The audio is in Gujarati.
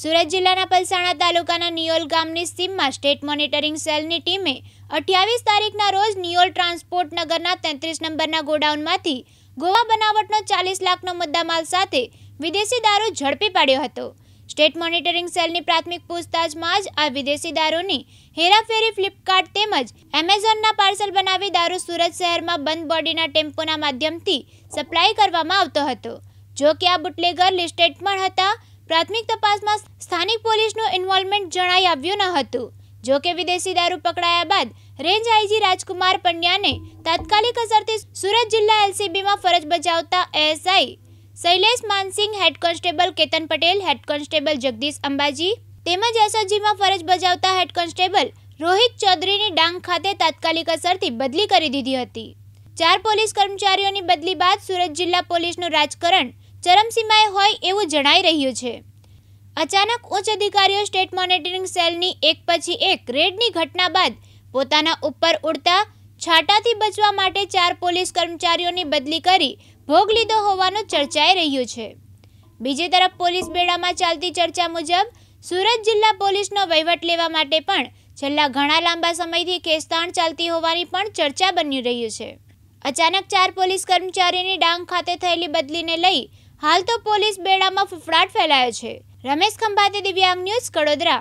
સુરત જિલ્લાના પલસાણા તાલુકાના નિયોલ ગામની સીમમાં સ્ટેટ મોનિટરિંગ સેલની ટીમે અઠ્યાવીસ તારીખના રોજ નિયોલ ટ્રાન્સપોર્ટ નગરના તેત્રીસ નંબરના ગોડાઉનમાંથી ગોવા બનાવટનો ચાલીસ લાખનો મુદ્દામાલ સાથે વિદેશી દારૂ ઝડપી પાડ્યો હતો સ્ટેટ મોનિટરિંગ સેલની પ્રાથમિક પૂછતાછમાં જ આ વિદેશી દારૂની હેરાફેરી ફ્લિપકાર્ટ તેમજ એમેઝોનના પાર્સલ બનાવી દારૂ સુરત શહેરમાં બંધ બોડીના ટેમ્પોના માધ્યમથી સપ્લાય કરવામાં આવતો હતો જો કે આ બુટલેગર લિસ્ટેડ પણ હતા પ્રાથમિક તપાસમાં સ્થાનિક પોલીસનું ઇન્વોલ્વમેન્ટ જણાઈ આવ્યું ન હતું જો કે વિદેશી દારૂ પકડાયા બાદ રેન્જ આઈજી રાજકુમાર પંડ્યાને તાત્કાલિક અસરથી સુરત જિલ્લા એલસીબીમાં ફરજ બજાવતા ASI Shailesh Mansinh head constable Ketan Patel head constable Jagdish Ambaji તેમજ એસઓજીમાં ફરજ બજાવતા હેડ કોન્સ્ટેબલ રોહિત ચૌધરીની ડાંગ ખાતે તાત્કાલિક અસરથી બદલી કરી દીધી હતી ચાર પોલીસ કર્મચારીઓની બદલી બાદ સુરત જિલ્લા પોલીસનું રાજકારણ ચરમસીમાએ હોય એવું જણાઈ રહ્યું છે અચાનક ઉચ્ચ અધિકારીઓ સ્ટેટ મોનિટરિંગ સેલની એક પછી એક રેડની ઘટના બાદ પોતાના ઉપર ઉડતા છાટાથી બચવા માટે ચાર પોલીસ કર્મચારીઓની બદલી કરી ભોગ લીધો હોવાનું ચર્ચાઈ રહ્યું છે બીજી તરફ પોલીસ બેડામાં ચાલતી ચર્ચા મુજબ સુરત જિલ્લા પોલીસનો વહીવટ લેવા માટે પણ છેલ્લા ઘણા લાંબા સમયથી ખેસતાણ ચાલતી હોવાની પણ ચર્ચા બની રહ્યું છે અચાનક ચાર પોલીસ કર્મચારીની ડાંગ ખાતે થયેલી બદલીને લઈ હાલ તો પોલીસ બેડામાં ફફડાટ ફેલાયો છે રમેશ ખંભાતી દિવ્યાંગ ન્યૂઝ કડોદરા